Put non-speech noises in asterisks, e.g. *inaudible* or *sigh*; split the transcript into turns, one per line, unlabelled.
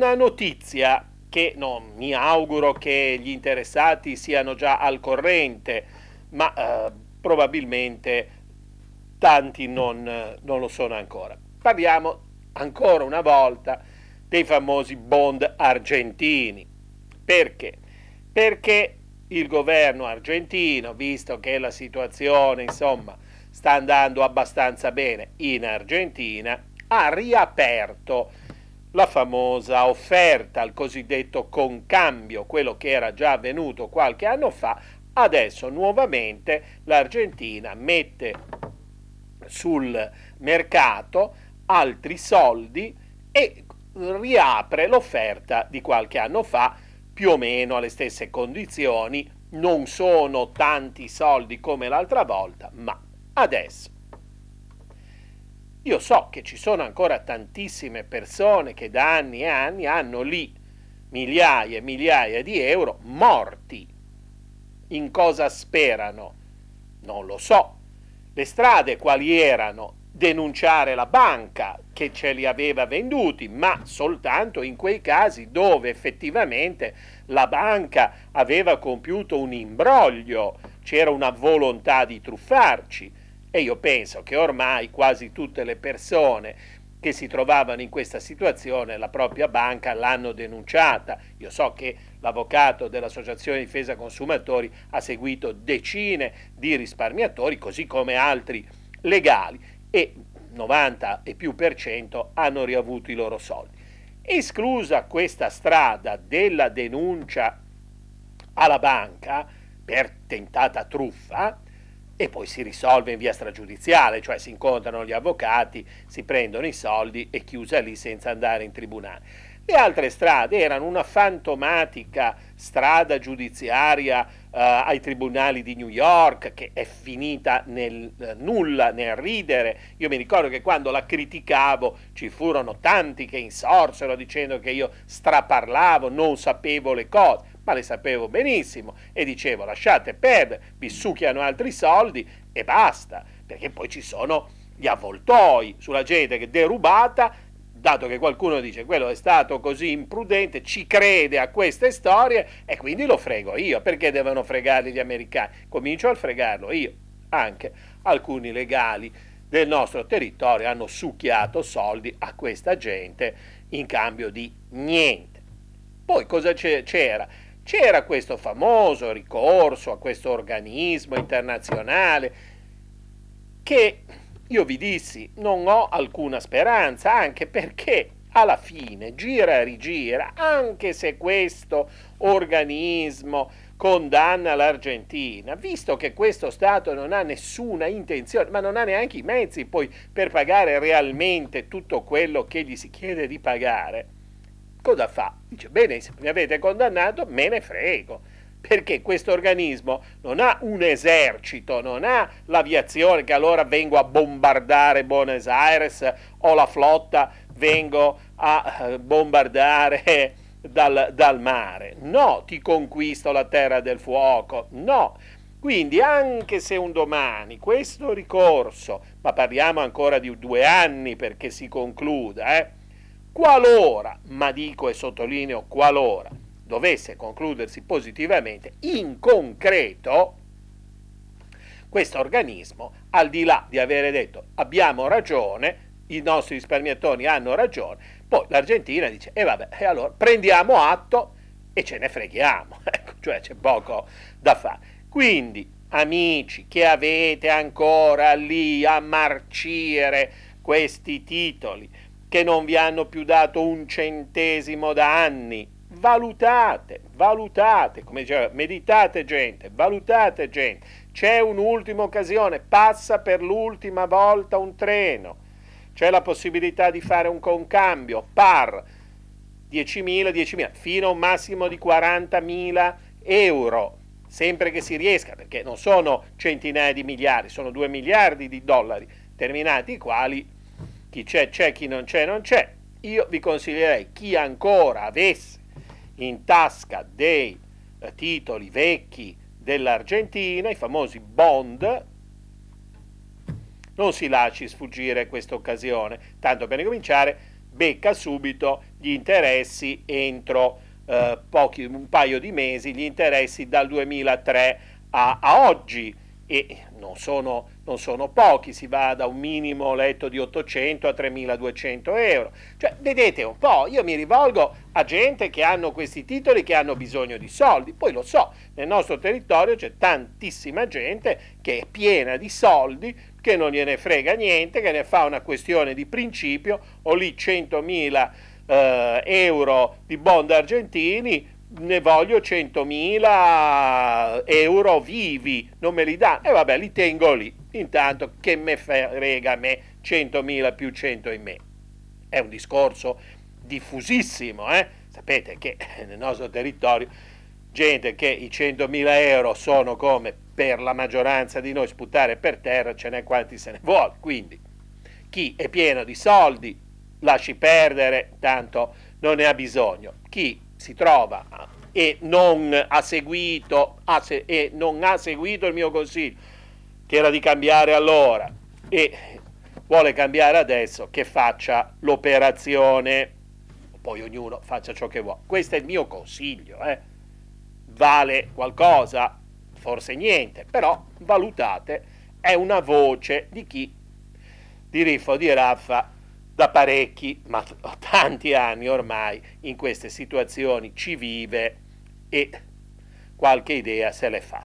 una notizia che non mi auguro che gli interessati siano già al corrente, ma eh, probabilmente tanti non, non lo sono ancora. Parliamo ancora una volta dei famosi bond argentini. Perché? Perché il governo argentino, visto che la situazione insomma, sta andando abbastanza bene in Argentina, ha riaperto la famosa offerta, il cosiddetto concambio, quello che era già avvenuto qualche anno fa, adesso nuovamente l'Argentina mette sul mercato altri soldi e riapre l'offerta di qualche anno fa più o meno alle stesse condizioni, non sono tanti soldi come l'altra volta, ma adesso io so che ci sono ancora tantissime persone che da anni e anni hanno lì migliaia e migliaia di euro morti. In cosa sperano? Non lo so. Le strade quali erano? Denunciare la banca che ce li aveva venduti, ma soltanto in quei casi dove effettivamente la banca aveva compiuto un imbroglio, c'era una volontà di truffarci e io penso che ormai quasi tutte le persone che si trovavano in questa situazione, la propria banca l'hanno denunciata. Io so che l'avvocato dell'Associazione Difesa Consumatori ha seguito decine di risparmiatori, così come altri legali, e 90 e più per cento hanno riavuto i loro soldi. Esclusa questa strada della denuncia alla banca per tentata truffa, e poi si risolve in via stragiudiziale, cioè si incontrano gli avvocati, si prendono i soldi e chiusa lì senza andare in tribunale. Le altre strade erano una fantomatica strada giudiziaria eh, ai tribunali di New York che è finita nel eh, nulla, nel ridere. Io mi ricordo che quando la criticavo ci furono tanti che insorsero dicendo che io straparlavo, non sapevo le cose ma le sapevo benissimo e dicevo lasciate perdere, vi succhiano altri soldi e basta, perché poi ci sono gli avvoltoi sulla gente che è derubata, dato che qualcuno dice quello è stato così imprudente, ci crede a queste storie e quindi lo frego io, perché devono fregarli gli americani? Comincio a fregarlo io, anche alcuni legali del nostro territorio hanno succhiato soldi a questa gente in cambio di niente. Poi cosa c'era? C'era questo famoso ricorso a questo organismo internazionale che io vi dissi non ho alcuna speranza, anche perché alla fine gira e rigira, anche se questo organismo condanna l'Argentina, visto che questo Stato non ha nessuna intenzione, ma non ha neanche i mezzi poi per pagare realmente tutto quello che gli si chiede di pagare, cosa fa? Dice, bene, se mi avete condannato, me ne frego, perché questo organismo non ha un esercito, non ha l'aviazione che allora vengo a bombardare Buenos Aires o la flotta vengo a eh, bombardare dal, dal mare. No, ti conquisto la terra del fuoco, no. Quindi anche se un domani questo ricorso, ma parliamo ancora di due anni perché si concluda, eh, Qualora, ma dico e sottolineo qualora, dovesse concludersi positivamente, in concreto, questo organismo, al di là di avere detto abbiamo ragione, i nostri risparmiatori hanno ragione, poi l'Argentina dice e eh vabbè, e allora prendiamo atto e ce ne freghiamo, *laughs* ecco, cioè c'è poco da fare. Quindi, amici che avete ancora lì a marcire questi titoli, che non vi hanno più dato un centesimo da anni. Valutate, valutate, come diceva, meditate gente, valutate gente. C'è un'ultima occasione, passa per l'ultima volta un treno. C'è la possibilità di fare un concambio par 10.000, 10.000, fino a un massimo di 40.000 euro sempre che si riesca, perché non sono centinaia di miliardi, sono 2 miliardi di dollari, terminati i quali chi c'è c'è, chi non c'è non c'è, io vi consiglierei chi ancora avesse in tasca dei eh, titoli vecchi dell'Argentina, i famosi bond, non si lasci sfuggire questa occasione, tanto per ricominciare becca subito gli interessi entro eh, pochi, un paio di mesi, gli interessi dal 2003 a, a oggi e non sono, non sono, pochi, si va da un minimo letto di 800 a 3200 euro. Cioè, vedete un po', io mi rivolgo a gente che hanno questi titoli, che hanno bisogno di soldi, poi lo so, nel nostro territorio c'è tantissima gente che è piena di soldi, che non gliene frega niente, che ne fa una questione di principio, ho lì 100.000 eh, euro di bond argentini, ne voglio 100.000 euro vivi, non me li dà, e vabbè li tengo lì, intanto che me frega me 100.000 più 100 in me. È un discorso diffusissimo, eh? sapete che eh, nel nostro territorio gente che i 100.000 euro sono come per la maggioranza di noi sputare per terra, ce n'è quanti se ne vuole, quindi chi è pieno di soldi lasci perdere, tanto non ne ha bisogno, chi si trova e non ha seguito, ha se, e non ha seguito il mio consiglio, che era di cambiare allora, e vuole cambiare adesso, che faccia l'operazione. Poi ognuno faccia ciò che vuole. Questo è il mio consiglio. Eh. Vale qualcosa? Forse niente, però valutate, è una voce di chi, di Riffo, di Raffa, da parecchi, ma tanti anni ormai, in queste situazioni ci vive e qualche idea se le fa.